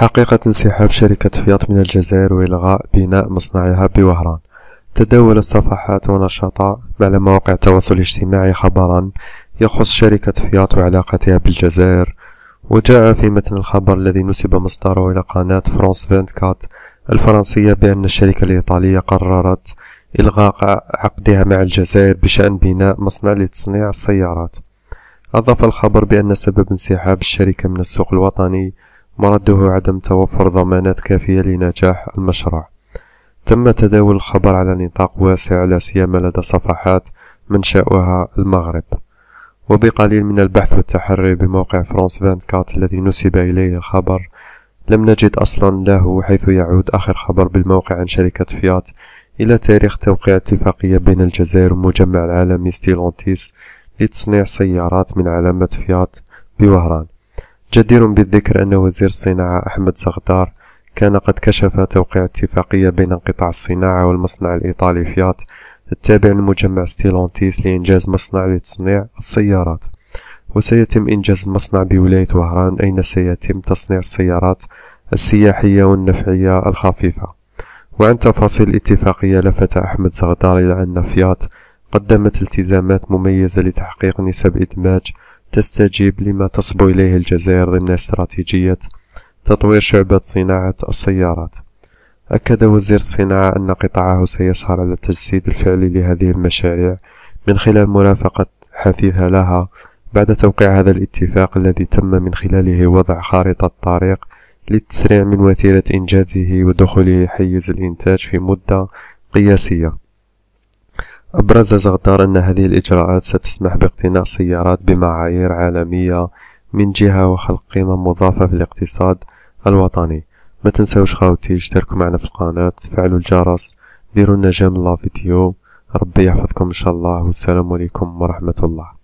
حقيقة انسحاب شركة فيات من الجزائر وإلغاء بناء مصنعها بوهران تداول الصفحات ونشط على مواقع التواصل الاجتماعي خبرا يخص شركة فيات وعلاقتها بالجزائر وجاء في متن الخبر الذي نسب مصدره إلى قناة فرانس 24 الفرنسية بأن الشركة الإيطالية قررت إلغاء عقدها مع الجزائر بشأن بناء مصنع لتصنيع السيارات أضاف الخبر بأن سبب انسحاب الشركة من السوق الوطني مرده عدم توفر ضمانات كافية لنجاح المشروع تم تداول الخبر على نطاق واسع لا سيما لدى صفحات منشأها المغرب وبقليل من البحث والتحري بموقع فرانس 24 الذي نسب إليه الخبر لم نجد أصلا له حيث يعود آخر خبر بالموقع عن شركة فيات إلى تاريخ توقيع اتفاقية بين الجزائر ومجمع العالمي ستيلونتيس لتصنيع سيارات من علامة فيات بوهران جدير بالذكر أن وزير الصناعة أحمد سغدار كان قد كشف توقيع اتفاقية بين قطاع الصناعة والمصنع الإيطالي فيات التابع لمجمع ستيلونتيس لإنجاز مصنع لتصنيع السيارات وسيتم إنجاز المصنع بولاية وهران أين سيتم تصنيع السيارات السياحية والنفعية الخفيفة وعن تفاصيل الاتفاقية لفت أحمد زغدار إلى أن فيات قدمت التزامات مميزة لتحقيق نسب إدماج تستجيب لما تصبو إليه الجزائر ضمن استراتيجية تطوير شعبة صناعة السيارات أكد وزير الصناعة أن قطاعه سيسهر على التجسيد الفعلي لهذه المشاريع من خلال مرافقة حثيثة لها بعد توقيع هذا الاتفاق الذي تم من خلاله وضع خارطة طريق للتسريع من وتيرة إنجازه ودخوله حيز الإنتاج في مدة قياسية أبرز زغدار أن هذه الإجراءات ستسمح باقتناء سيارات بمعايير عالمية من جهة وخلق قيمة مضافة في الاقتصاد الوطني ما تنسوش خاوتي اشتركوا معنا في القناة فعلوا الجرس ديروا النجام جام لا فيديو ربي يحفظكم إن شاء الله والسلام عليكم ورحمة الله